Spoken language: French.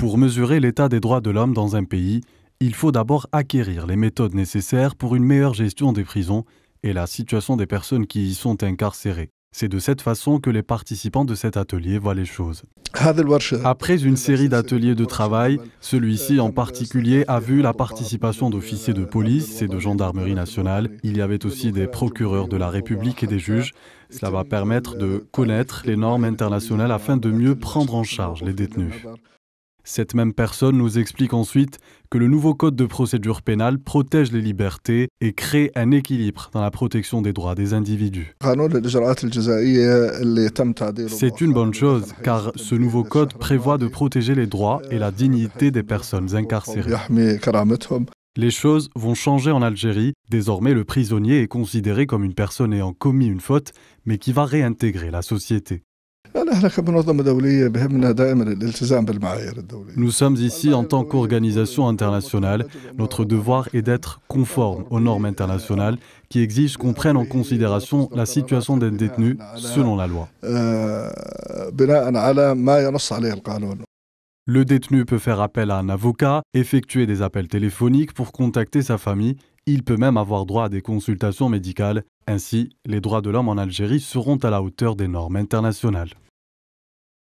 Pour mesurer l'état des droits de l'homme dans un pays, il faut d'abord acquérir les méthodes nécessaires pour une meilleure gestion des prisons et la situation des personnes qui y sont incarcérées. C'est de cette façon que les participants de cet atelier voient les choses. Après une série d'ateliers de travail, celui-ci en particulier a vu la participation d'officiers de police et de gendarmerie nationale. Il y avait aussi des procureurs de la République et des juges. Cela va permettre de connaître les normes internationales afin de mieux prendre en charge les détenus. Cette même personne nous explique ensuite que le nouveau code de procédure pénale protège les libertés et crée un équilibre dans la protection des droits des individus. C'est une bonne chose car ce nouveau code prévoit de protéger les droits et la dignité des personnes incarcérées. Les choses vont changer en Algérie. Désormais, le prisonnier est considéré comme une personne ayant commis une faute, mais qui va réintégrer la société. Nous sommes ici en tant qu'organisation internationale. Notre devoir est d'être conforme aux normes internationales qui exigent qu'on prenne en considération la situation des détenus selon la loi. Euh, le détenu peut faire appel à un avocat, effectuer des appels téléphoniques pour contacter sa famille, il peut même avoir droit à des consultations médicales. Ainsi, les droits de l'homme en Algérie seront à la hauteur des normes internationales.